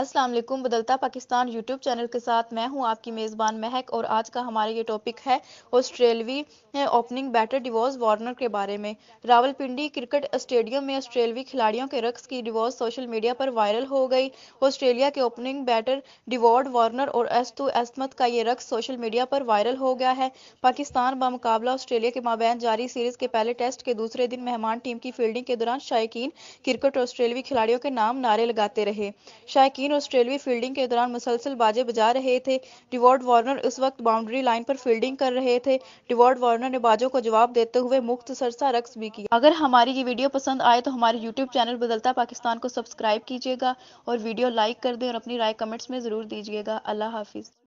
अस्सलाम वालेकुम बदलता पाकिस्तान यूट्यूब चैनल के साथ मैं हूं आपकी मेज़बान महक और आज का हमारा ये टॉपिक है ऑस्ट्रेलवी ओपनिंग बैटर डिवोर्स वार्नर के बारे में रावलपिंडी क्रिकेट स्टेडियम में ऑस्ट्रेलवी खिलाड़ियों के रक्स की डिवोर्स सोशल मीडिया पर वायरल हो गई ऑस्ट्रेलिया के ओपनिंग बैटर डिवॉर्ड वार्नर और एस्तु एस्मत का ये रक्स सोशल मीडिया पर वायरल हो गया है पाकिस्तान मुकाबला ऑस्ट्रेलिया के माबैन जारी सीरीज के पहले टेस्ट के दूसरे दिन मेहमान टीम की फील्डिंग के दौरान शायकीन क्रिकेट ऑस्ट्रेलवी खिलाड़ियों के नाम नारे लगाते रहे शायक तीन ऑस्ट्रेलियाई फील्डिंग के दौरान मुसलसल बाजे बजा रहे थे डिवॉर्ड वार्नर उस वक्त बाउंड्री लाइन पर फील्डिंग कर रहे थे डिवॉर्ड वार्नर ने बाजों को जवाब देते हुए मुख्त सरसा रक्स भी किया अगर हमारी ये वीडियो पसंद आए तो हमारे यूट्यूब चैनल बदलता पाकिस्तान को सब्सक्राइब कीजिएगा और वीडियो लाइक कर दें और अपनी राय कमेंट्स में ज़रूर दीजिएगा अल्लाह हाफिज़